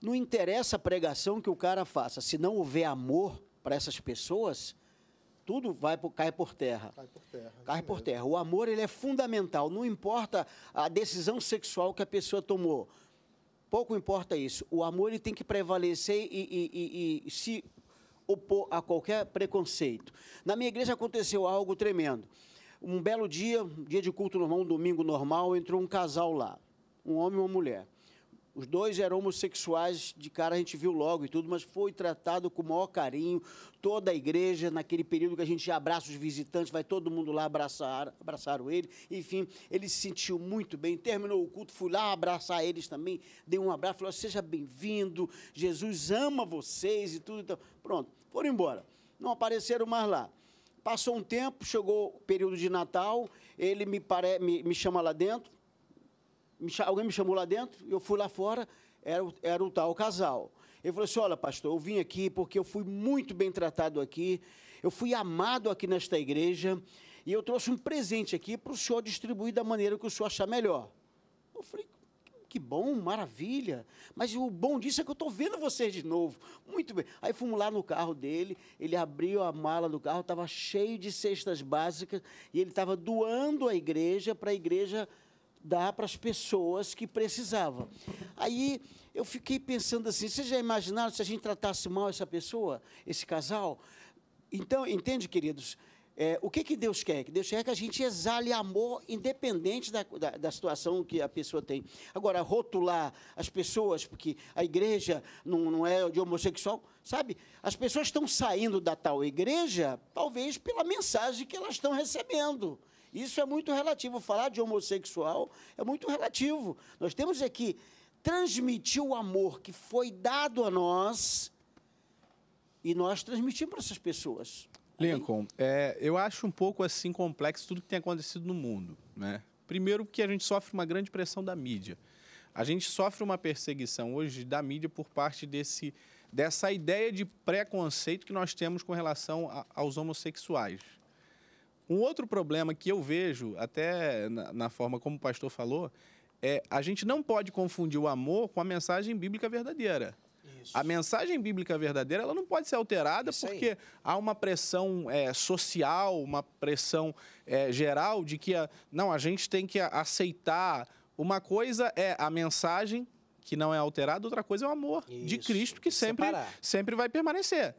Não interessa a pregação que o cara faça, se não houver amor para essas pessoas, tudo vai cai por terra. Cai por terra. Cai por terra. O amor ele é fundamental, não importa a decisão sexual que a pessoa tomou. Pouco importa isso. O amor ele tem que prevalecer e, e, e, e se opor a qualquer preconceito. Na minha igreja aconteceu algo tremendo. Um belo dia, dia de culto normal, um domingo normal, entrou um casal lá, um homem e uma mulher. Os dois eram homossexuais, de cara a gente viu logo e tudo, mas foi tratado com o maior carinho. Toda a igreja, naquele período que a gente abraça os visitantes, vai todo mundo lá abraçar, abraçaram ele. Enfim, ele se sentiu muito bem. Terminou o culto, fui lá abraçar eles também, dei um abraço, falou: seja bem-vindo, Jesus ama vocês e tudo. Então, pronto, foram embora. Não apareceram mais lá. Passou um tempo, chegou o período de Natal, ele me, pare, me, me chama lá dentro, me, alguém me chamou lá dentro, eu fui lá fora, era, era o tal casal. Ele falou assim: Olha, pastor, eu vim aqui porque eu fui muito bem tratado aqui, eu fui amado aqui nesta igreja, e eu trouxe um presente aqui para o senhor distribuir da maneira que o senhor achar melhor. Eu falei: que bom, maravilha. Mas o bom disso é que eu estou vendo vocês de novo. Muito bem. Aí fomos lá no carro dele, ele abriu a mala do carro, estava cheio de cestas básicas e ele estava doando a igreja para a igreja dar para as pessoas que precisavam. Aí eu fiquei pensando assim: vocês já imaginaram se a gente tratasse mal essa pessoa, esse casal? Então, entende, queridos? É, o que, que Deus quer? Que Deus quer que a gente exale amor independente da, da, da, situação que a pessoa tem. Agora, rotular as pessoas, porque a igreja não, não é de homossexual, sabe? As pessoas estão saindo da tal igreja, talvez pela mensagem que elas estão recebendo. Isso é muito relativo. Falar de homossexual é muito relativo. Nós temos aqui é transmitir o amor que foi dado a nós e nós transmitimos para essas pessoas. Lincoln, é, eu acho um pouco assim complexo tudo que tem acontecido no mundo. Né? Primeiro, que a gente sofre uma grande pressão da mídia. A gente sofre uma perseguição hoje da mídia por parte desse, dessa ideia de preconceito que nós temos com relação a, aos homossexuais. Um outro problema que eu vejo, até na, na forma como o pastor falou, é a gente não pode confundir o amor com a mensagem bíblica verdadeira. A mensagem bíblica verdadeira ela não pode ser alterada Isso porque aí. há uma pressão é, social, uma pressão é, geral de que a, não a gente tem que aceitar. Uma coisa é a mensagem que não é alterada, outra coisa é o amor Isso. de Cristo que sempre, sempre vai permanecer.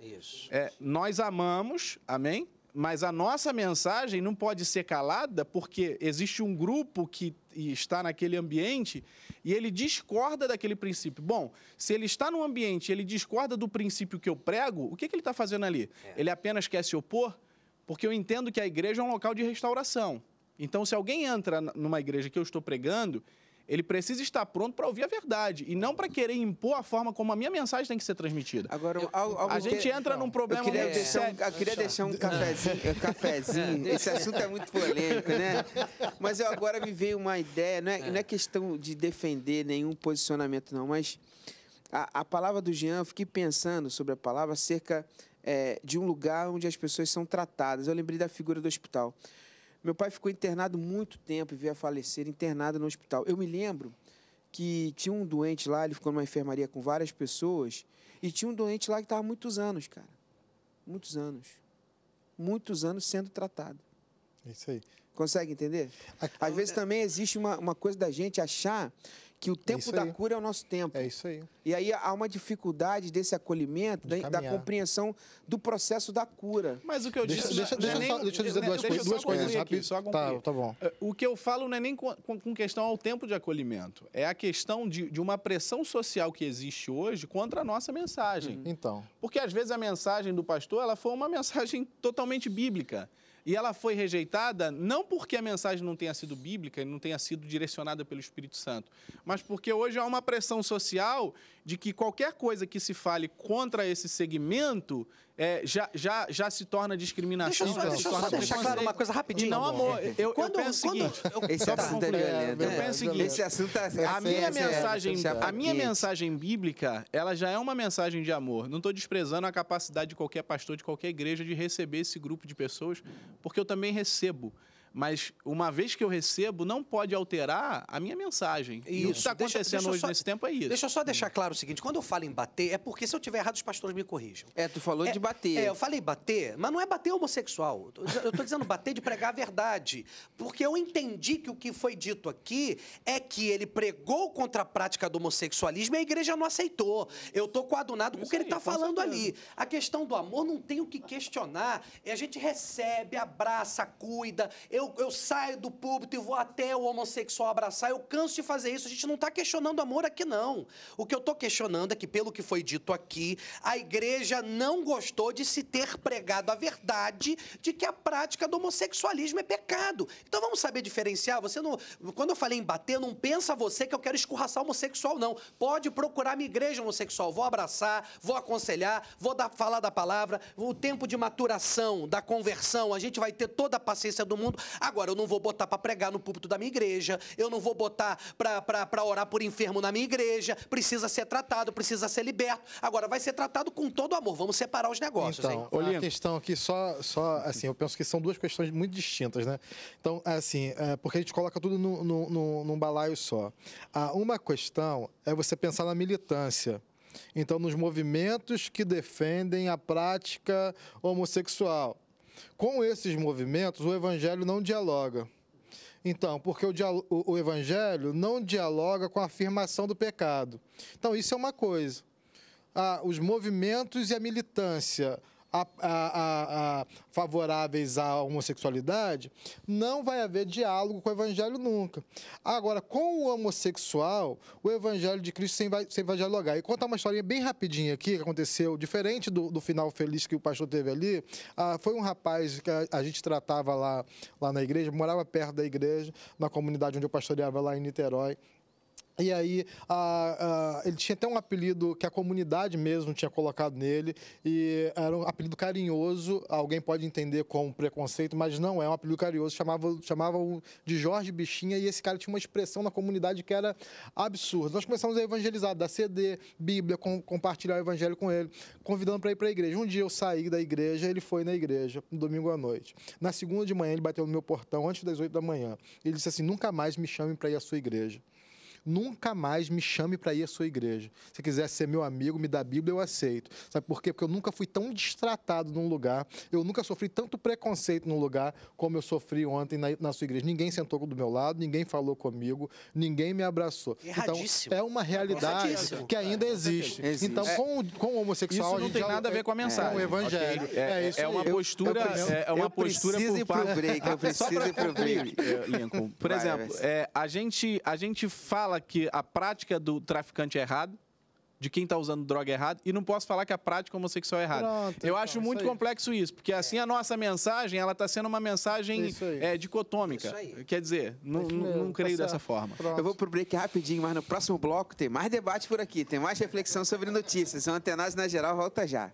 É, nós amamos, amém? Mas a nossa mensagem não pode ser calada porque existe um grupo que está naquele ambiente e ele discorda daquele princípio. Bom, se ele está no ambiente e ele discorda do princípio que eu prego, o que, que ele está fazendo ali? É. Ele apenas quer se opor? Porque eu entendo que a igreja é um local de restauração. Então, se alguém entra numa igreja que eu estou pregando ele precisa estar pronto para ouvir a verdade e não para querer impor a forma como a minha mensagem tem que ser transmitida. Agora, eu, algo, a gente que, entra num problema eu queria deixar, Eu queria deixar um cafezinho. cafezinho. *laughs* Esse assunto é muito polêmico, né? *laughs* Mas eu, agora me veio uma ideia, não é, é. não é questão de defender nenhum posicionamento, não, mas a, a palavra do Jean, eu fiquei pensando sobre a palavra acerca é, de um lugar onde as pessoas são tratadas. Eu lembrei da figura do hospital. Meu pai ficou internado muito tempo e veio a falecer internado no hospital. Eu me lembro que tinha um doente lá, ele ficou numa enfermaria com várias pessoas, e tinha um doente lá que estava muitos anos, cara. Muitos anos. Muitos anos sendo tratado. É isso aí. Consegue entender? Aqui... Às vezes é- também existe uma, uma coisa da gente achar que o é tempo é da cura é o nosso tempo. É isso aí. E aí há uma dificuldade desse acolhimento, de da, da, compreensão do processo da cura. Mas o que eu disse... Deixa, deixa, deixa, é deixa, eu dizer duas, coisas, duas coisas rápido. Só tá, tá bom. É, o que eu falo não é nem com, com, questão ao tempo de acolhimento. É a questão de, de uma pressão social que existe hoje contra a nossa mensagem. Uhum. Então. Porque às vezes a mensagem do pastor ela foi uma mensagem totalmente bíblica. E ela foi rejeitada não porque a mensagem não tenha sido bíblica e não tenha sido direcionada pelo Espírito Santo, mas porque hoje há uma pressão social de que qualquer coisa que se fale contra esse segmento é, já, já, já se torna discriminação. Deixa eu só, então, só deixar claro uma coisa rapidinho. não, amor, eu, quando, eu penso o seguinte... esse, é é, né? assunto é, eu penso seguinte, esse assunto é... A minha, mensagem, a minha mensagem bíblica, ela já é uma mensagem de amor. Não estou desprezando a capacidade de qualquer pastor, de qualquer igreja, de receber esse grupo de pessoas, porque eu também recebo mas uma vez que eu recebo, não pode alterar a minha mensagem. Isso. E o que está acontecendo deixa, deixa hoje só, nesse tempo é isso. Deixa eu só deixar claro o seguinte: quando eu falo em bater, é porque se eu tiver errado, os pastores me corrijam. É, tu falou é, de bater. É, eu falei bater, mas não é bater homossexual. Eu estou dizendo bater de pregar a verdade. Porque eu entendi que o que foi dito aqui é que ele pregou contra a prática do homossexualismo e a igreja não aceitou. Eu estou coadunado com o que ele está falando certeza. ali. A questão do amor não tem o que questionar. A gente recebe, abraça, cuida. Eu eu, eu saio do púlpito e vou até o homossexual abraçar, eu canso de fazer isso. A gente não está questionando amor aqui, não. O que eu estou questionando é que, pelo que foi dito aqui, a igreja não gostou de se ter pregado a verdade de que a prática do homossexualismo é pecado. Então vamos saber diferenciar. Você não, quando eu falei em bater, não pensa você que eu quero escorraçar homossexual, não. Pode procurar minha igreja homossexual. Vou abraçar, vou aconselhar, vou dar, falar da palavra. O tempo de maturação, da conversão, a gente vai ter toda a paciência do mundo. Agora, eu não vou botar para pregar no púlpito da minha igreja, eu não vou botar para orar por enfermo na minha igreja, precisa ser tratado, precisa ser liberto. Agora, vai ser tratado com todo amor, vamos separar os negócios. Então, hein? Tá. a questão aqui só, só, assim, eu penso que são duas questões muito distintas, né? Então, assim, é porque a gente coloca tudo no, no, no, num balaio só. Ah, uma questão é você pensar na militância. Então, nos movimentos que defendem a prática homossexual. Com esses movimentos, o evangelho não dialoga. Então, porque o, o, evangelho não dialoga com a afirmação do pecado. Então, isso é uma coisa. Ah, os movimentos e a militância a, a, a, favoráveis à homossexualidade, não vai haver diálogo com o evangelho nunca. Agora, com o homossexual, o evangelho de Cristo sempre vai, sempre vai dialogar. E contar uma historinha bem rapidinha aqui, que aconteceu, diferente do, do final feliz que o pastor teve ali, ah, foi um rapaz que a, gente tratava lá, lá na igreja, morava perto da igreja, na comunidade onde eu pastoreava lá em Niterói, e aí, ele tinha até um apelido que a comunidade mesmo tinha colocado nele, e era um apelido carinhoso, alguém pode entender como preconceito, mas não é um apelido carinhoso, chamava, chamava de Jorge Bichinha, e esse cara tinha uma expressão na comunidade que era absurda. Nós começamos a evangelizar, dar CD, Bíblia, com, compartilhar o evangelho com ele, convidando para ir para a igreja. Um dia eu saí da igreja, ele foi na igreja, no domingo à noite. Na segunda de manhã, ele bateu no meu portão, antes das oito da manhã. Ele disse assim: Nunca mais me chamem para ir à sua igreja nunca mais me chame para ir à sua igreja. Se quiser ser meu amigo, me dá a Bíblia, eu aceito. Sabe por quê? Porque eu nunca fui tão destratado num lugar, eu nunca sofri tanto preconceito num lugar como eu sofri ontem na, na sua igreja. Ninguém sentou do meu lado, ninguém falou comigo, ninguém me abraçou. Então, é uma realidade que ainda é, existe. existe. Então, é. com, com o homossexual. Isso não tem nada a ver com a é, mensagem. É, o evangelho. Okay. É, é, isso é uma aí. postura. Eu, eu é uma postura preciso por pro break. Eu *laughs* preciso ir pro break. Eh, Lincoln. Por Vai, exemplo, eh, é, a, gente, a gente fala que a prática do traficante é errado, de quem está usando droga é errado, e não posso falar que a prática homossexual é errada. Pronto, eu então, acho muito isso complexo isso, porque assim é. a nossa mensagem ela está sendo uma mensagem é, dicotômica. Quer dizer, não, não, não creio dessa forma. Pronto. Eu vou pro break rapidinho, mas no próximo bloco tem mais debate por aqui, tem mais reflexão sobre notícias. São antenados na geral volta já.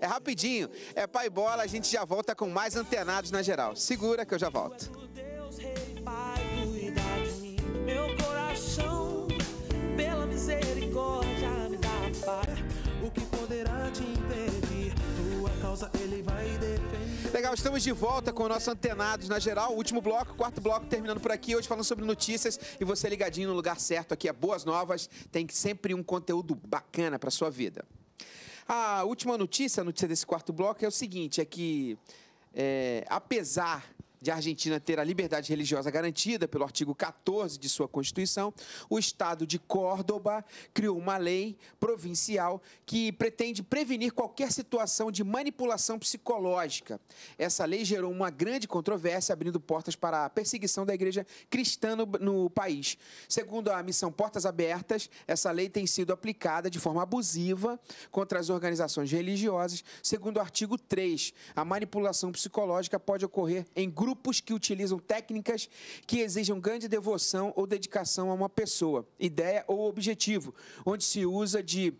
É rapidinho, é pai bola, a gente já volta com mais antenados na geral. Segura que eu já volto. causa, ele vai defender. Legal, estamos de volta com o nosso Antenados na geral. Último bloco, quarto bloco, terminando por aqui. Hoje falando sobre notícias e você ligadinho no lugar certo aqui é Boas Novas. Tem sempre um conteúdo bacana para sua vida. A última notícia, a notícia desse quarto bloco, é o seguinte: é que, é, apesar de a Argentina ter a liberdade religiosa garantida pelo artigo 14 de sua Constituição, o Estado de Córdoba criou uma lei provincial que pretende prevenir qualquer situação de manipulação psicológica. Essa lei gerou uma grande controvérsia, abrindo portas para a perseguição da igreja cristã no, no país. Segundo a missão Portas Abertas, essa lei tem sido aplicada de forma abusiva contra as organizações religiosas, segundo o artigo 3. A manipulação psicológica pode ocorrer em grupos grupos que utilizam técnicas que exijam grande devoção ou dedicação a uma pessoa, ideia ou objetivo, onde se usa de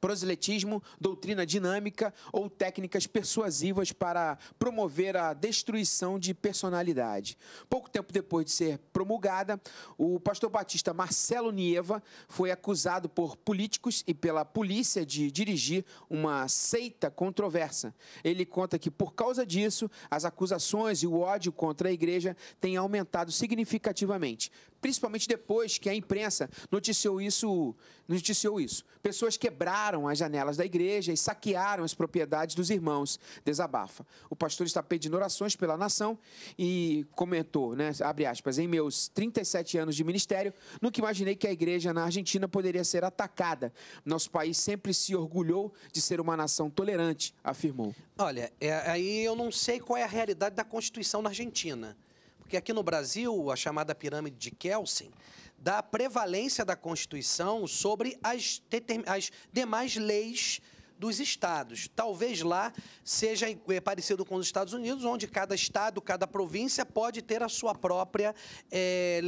proselitismo, doutrina dinâmica ou técnicas persuasivas para promover a destruição de personalidade. Pouco tempo depois de ser promulgada, o pastor batista Marcelo Nieva foi acusado por políticos e pela polícia de dirigir uma seita controversa. Ele conta que, por causa disso, as acusações e o ódio contra a igreja têm aumentado significativamente, principalmente depois que a imprensa noticiou isso, noticiou isso. Pessoas quebraram as janelas da igreja e saquearam as propriedades dos irmãos, desabafa. O pastor está pedindo orações pela nação e comentou, né, abre aspas, em meus 37 anos de ministério, nunca imaginei que a igreja na Argentina poderia ser atacada. Nosso país sempre se orgulhou de ser uma nação tolerante, afirmou. Olha, é, aí eu não sei qual é a realidade da Constituição na Argentina. Porque aqui no Brasil, a chamada pirâmide de Kelsen dá prevalência da Constituição sobre as, as demais leis dos estados. Talvez lá seja é, parecido com os Estados Unidos, onde cada estado, cada província pode ter a sua própria é,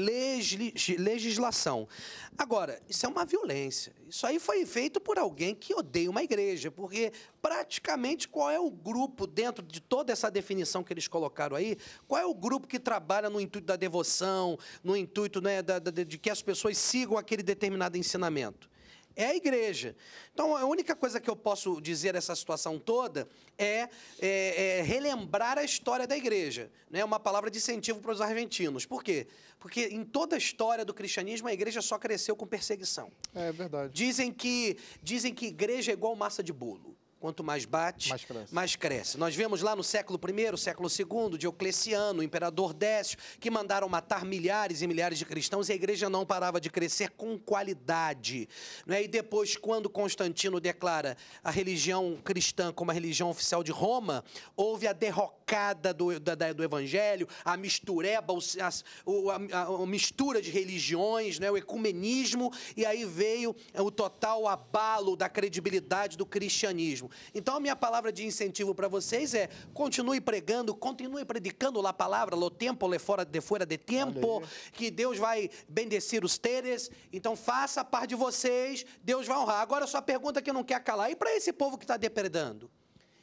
legislação. Agora, isso é uma violência. Isso aí foi feito por alguém que odeia uma igreja, porque praticamente qual é o grupo dentro de toda essa definição que eles colocaram aí? Qual é o grupo que trabalha no intuito da devoção, no intuito né, da, da, de que as pessoas sigam aquele determinado ensinamento? é a igreja. Então, a única coisa que eu posso dizer dessa situação toda é, é, é relembrar a história da igreja. Né? É né? uma palavra de incentivo para os argentinos. Por quê? Porque em toda a história do cristianismo, a igreja só cresceu com perseguição. É, verdade. Dizem que, dizem que igreja é igual massa de bolo quanto mais bate, mais cresce. mais cresce. Nós vemos lá no século I, século II, Diocleciano, o imperador Décio, que mandaram matar milhares e milhares de cristãos e a igreja não parava de crescer com qualidade. Né? E depois, quando Constantino declara a religião cristã como a religião oficial de Roma, houve a derrocada do, da, do evangelho, a mistureba, a, a, a, mistura de religiões, né? o ecumenismo, e aí veio o total abalo da credibilidade do cristianismo. Então, a minha palavra de incentivo para vocês é: continue pregando, continue predicando lá a palavra, lo tempo, le fora de fora de tempo, que Deus vai bendecer os teres. Então, faça a parte de vocês, Deus vai honrar. Agora, sua pergunta que não quer calar: e para esse povo que está depredando?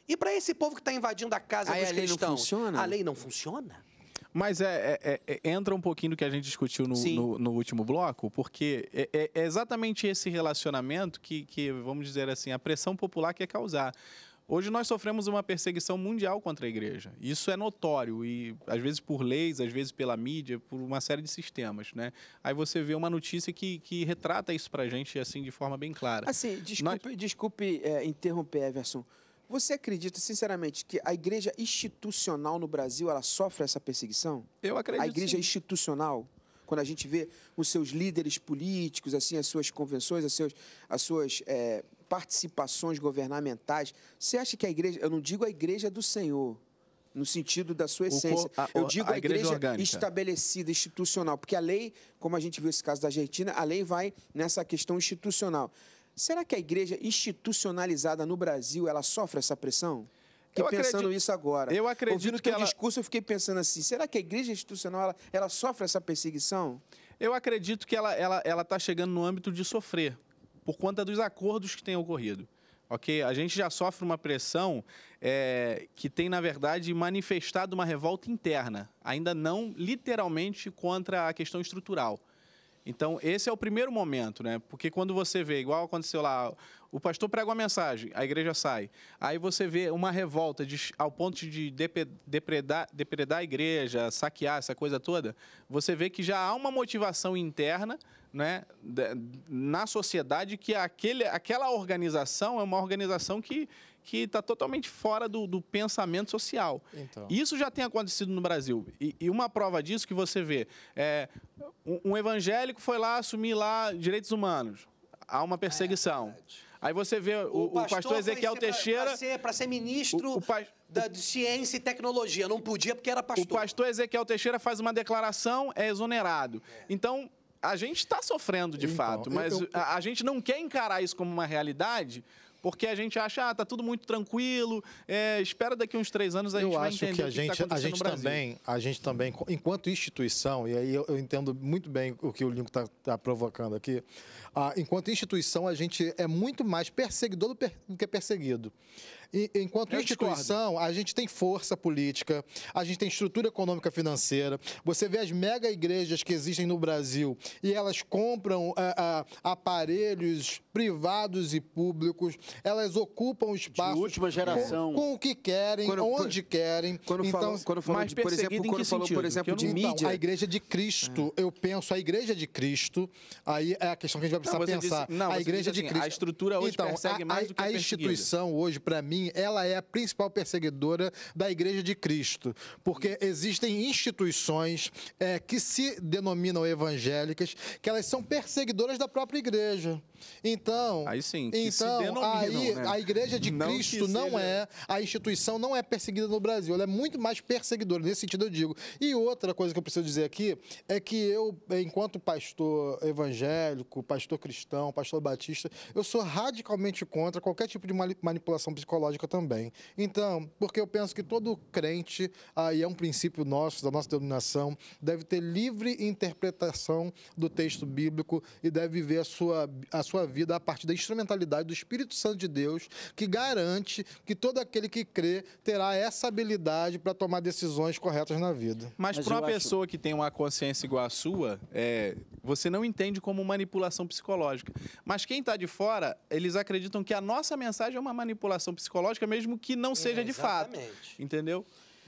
E para esse povo que está invadindo a casa Aí, dos a A lei não funciona? Mas é, é, é, é, entra um pouquinho do que a gente discutiu no, no, no último bloco, porque é, é, é, exatamente esse relacionamento que, que, vamos dizer assim, a pressão popular quer causar. Hoje nós sofremos uma perseguição mundial contra a igreja. Isso é notório, e às vezes por leis, às vezes pela mídia, por uma série de sistemas, né? Aí você vê uma notícia que, que retrata isso para a gente, assim, de forma bem clara. Assim, desculpe, nós... desculpe interromper, Everson. Você acredita, sinceramente, que a igreja institucional no Brasil ela sofre essa perseguição? Eu acredito. A igreja sim. institucional, quando a gente vê os seus líderes políticos, assim, as suas convenções, as, as suas é, participações governamentais, você acha que a igreja, eu não digo a igreja do Senhor, no sentido da sua essência. O, a, eu digo a, a igreja, igreja estabelecida, institucional, porque a lei, como a gente viu esse caso da Argentina, a lei vai nessa questão institucional. Será que a igreja institucionalizada no Brasil ela sofre essa pressão? Que eu pensando acredito, isso agora. Eu acredito Ouvindo que, que ela... discurso eu fiquei pensando assim, será que a igreja institucional ela, ela sofre essa perseguição? Eu acredito que ela ela ela está chegando no âmbito de sofrer por conta dos acordos que têm ocorrido. Ok, a gente já sofre uma pressão é, que tem, na verdade, manifestado uma revolta interna, ainda não literalmente contra a questão estrutural, então, esse é o primeiro momento, né? Porque quando você vê, igual aconteceu lá, o pastor prega uma mensagem, a igreja sai. Aí você vê uma revolta de, ao ponto de depredar, depredar a igreja, saquear essa coisa toda. Você vê que já há uma motivação interna né, na sociedade que aquele, aquela organização é uma organização que que está totalmente fora do, do pensamento social. Então. Isso já tem acontecido no Brasil. E, e uma prova disso que você vê é um, um, evangélico foi lá assumir lá direitos humanos. Há uma perseguição. É Aí você vê o, o pastor, pastor Ezequiel pra, Teixeira. Para ser, ser, ministro o, o pa... da, de ciência e tecnologia. Não podia porque era pastor. O pastor Ezequiel Teixeira faz uma declaração, é exonerado. É. Então, a gente está sofrendo de então, fato, mas A, a, gente não quer encarar isso como uma realidade, porque a gente acha, ah, tá tudo muito tranquilo, é, espera daqui uns três anos a eu gente vai entender que a gente, que tá a gente também, a gente também, enquanto instituição, e aí eu, eu entendo muito bem o que o Lincoln está tá provocando aqui, ah, enquanto instituição a gente é muito mais perseguidor do, per, do que perseguido enquanto Eu instituição, discordo. a gente tem força política, a gente tem estrutura econômica financeira. Você vê as mega igrejas que existem no Brasil e elas compram ah, ah aparelhos privados e públicos, elas ocupam espaço. De última geração. Com, com o que querem, quando, onde querem. Quando então, falou, quando falou de, por exemplo, quando falou, sentido? por exemplo, de então, mídia. A igreja de Cristo, é. eu penso, a igreja de Cristo, aí é a questão que a gente vai precisar não, pensar. Disse, não, a igreja de assim, Cristo. A estrutura hoje então, persegue a, mais do que a, a instituição hoje, para mim, mim, ela é a principal perseguidora da Igreja de Cristo, porque existem instituições é, que se denominam evangélicas, que elas são perseguidoras da própria igreja. Então, aí sim, então aí né? a Igreja de não Cristo não é a instituição não é perseguida no Brasil, ela é muito mais perseguidora nesse sentido eu digo. E outra coisa que eu preciso dizer aqui é que eu, enquanto pastor evangélico, pastor cristão, pastor batista, eu sou radicalmente contra qualquer tipo de manipulação psicológica escatológica também. Então, porque eu penso que todo crente, aí é um princípio nosso, da nossa denominação, deve ter livre interpretação do texto bíblico e deve viver a sua, a sua vida a partir da instrumentalidade do Espírito Santo de Deus, que garante que todo aquele que crê terá essa habilidade para tomar decisões corretas na vida. Mas, Mas para uma acho... pessoa que tem uma consciência igual à sua, é, você não entende como manipulação psicológica. Mas quem está de fora, eles acreditam que a nossa mensagem é uma manipulação psicológica psicológica, mesmo que não é, seja é, de fato. Entendeu?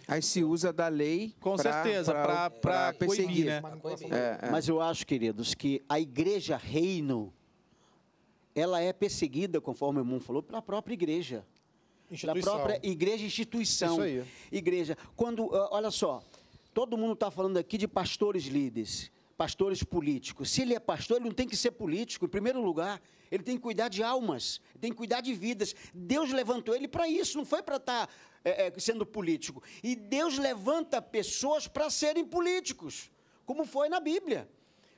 Aí se usa da lei. Com pra, certeza, para perseguir. né? É, é. Mas eu acho, queridos, que a igreja reino, ela é perseguida, conforme o Mundo falou, pela própria igreja. Da própria igreja instituição. Isso aí. Igreja. Quando, ah, olha só, todo mundo está falando aqui de pastores líderes pastores políticos. Se ele é pastor, ele não tem que ser político, em primeiro lugar. Ele tem que cuidar de almas, tem que cuidar de vidas. Deus levantou ele para isso, não foi para estar tá, é, é, sendo político. E Deus levanta pessoas para serem políticos, como foi na Bíblia.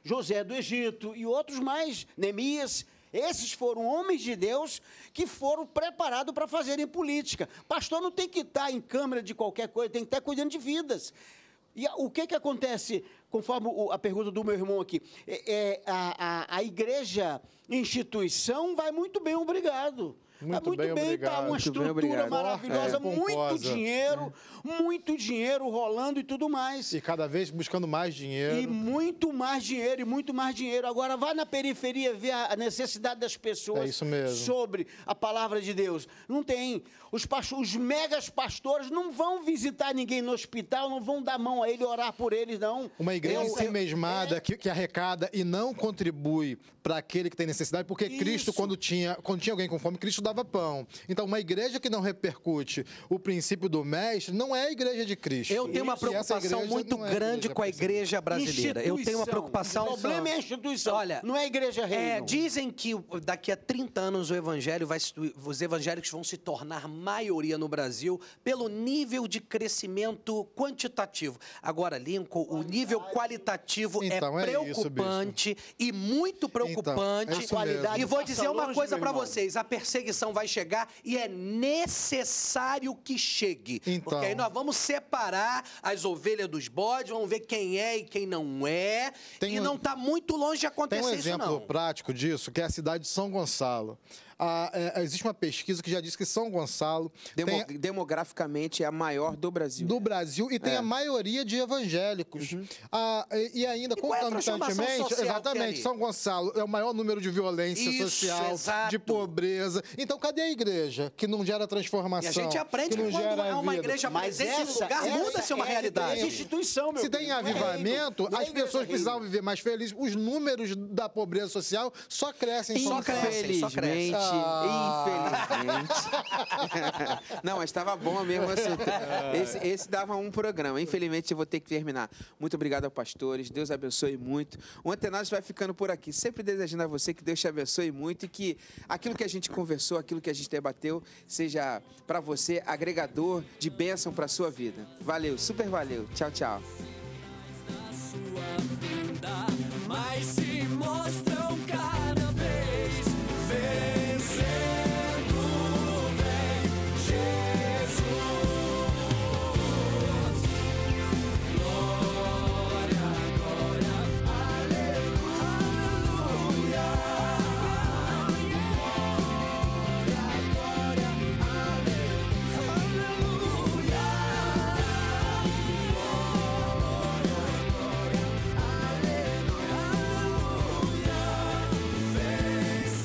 José do Egito e outros mais, Neemias. Esses foram homens de Deus que foram preparados para fazerem política. Pastor não tem que estar tá em câmara de qualquer coisa, tem que estar tá cuidando de vidas. E o que, que acontece, conforme a pergunta do meu irmão aqui? É, é a, a, a igreja, instituição, vai muito bem, obrigado. Muito, muito bem, bem obrigado. tá uma estrutura bem, maravilhosa, é, é muito dinheiro, muito dinheiro rolando e tudo mais. E cada vez buscando mais dinheiro. E muito mais dinheiro, e muito mais dinheiro. Agora vá na periferia ver a necessidade das pessoas é sobre a palavra de Deus. Não tem. Os, mega os megas pastores não vão visitar ninguém no hospital, não vão dar mão a ele, orar por eles, não. Uma igreja é eu, mesmada é- que, que, arrecada e não contribui para aquele que tem necessidade, porque Isso. Cristo, quando tinha, quando tinha alguém com fome, Cristo dava pão. Então, uma igreja que não repercute o princípio do mestre não é a igreja de Cristo. Eu tenho uma preocupação muito é grande com a igreja brasileira. Eu tenho uma preocupação. O problema é a instituição. Olha, não é a igreja é, reino. É, dizem que daqui a 30 anos o evangelho vai os evangélicos vão se tornar maioria no Brasil pelo nível de crescimento quantitativo. Agora, Lincoln, o nível qualitativo é então, é preocupante então, é isso, e muito preocupante. Então, é e vou dizer uma coisa para vocês: a perseguição eleição vai chegar e é necessário que chegue. Então... Porque aí nós vamos separar as ovelhas dos bodes, vamos ver quem é e quem não é. Tem e um... não está muito longe de acontecer isso, Tem um exemplo prático disso, que é a cidade de São Gonçalo. É, existe uma pesquisa que já diz que São Gonçalo. Demo, tem, demograficamente é a maior do Brasil. Do Brasil e tem é. a maioria de evangélicos. Uhum. Ah, e, e, ainda, e é concomitantemente. É exatamente, São Gonçalo é o maior número de violência Isso, social, exato. de pobreza. Então, cadê a igreja que não gera transformação? E a gente aprende que, que quando há é uma vida. igreja mas esse lugar, muda-se uma realidade. instituição, meu Se tem avivamento, as pessoas precisavam viver mais felizes. Os números da pobreza social só crescem. Só crescem, só crescem. Ah, infelizmente. *laughs* não, mas estava bom mesmo *laughs* Esse, esse, dava um programa. Infelizmente, eu vou ter que terminar. Muito obrigado aos pastores. Deus abençoe muito. O Antenados vai ficando por aqui. Sempre desejando a você que Deus te abençoe muito e que aquilo que a gente conversou, aquilo que a gente debateu, seja para você agregador de bênção para sua vida. Valeu, super valeu. Tchau, tchau. mas se mostra.